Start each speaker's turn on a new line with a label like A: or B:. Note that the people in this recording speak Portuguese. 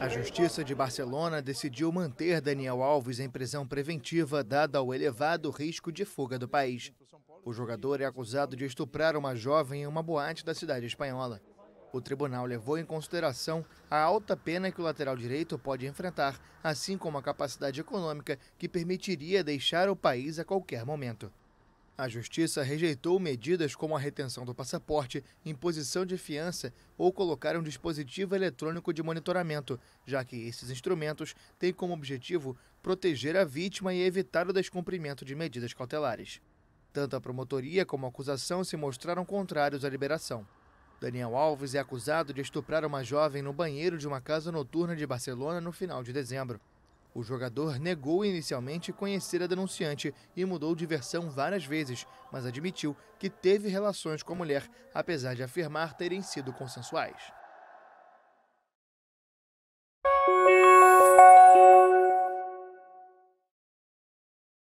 A: A Justiça de Barcelona decidiu manter Daniel Alves em prisão preventiva, dada ao elevado risco de fuga do país. O jogador é acusado de estuprar uma jovem em uma boate da cidade espanhola. O tribunal levou em consideração a alta pena que o lateral direito pode enfrentar, assim como a capacidade econômica que permitiria deixar o país a qualquer momento. A Justiça rejeitou medidas como a retenção do passaporte, imposição de fiança ou colocar um dispositivo eletrônico de monitoramento, já que esses instrumentos têm como objetivo proteger a vítima e evitar o descumprimento de medidas cautelares. Tanto a promotoria como a acusação se mostraram contrários à liberação. Daniel Alves é acusado de estuprar uma jovem no banheiro de uma casa noturna de Barcelona no final de dezembro. O jogador negou inicialmente conhecer a denunciante e mudou de versão várias vezes, mas admitiu que teve relações com a mulher, apesar de afirmar terem sido consensuais.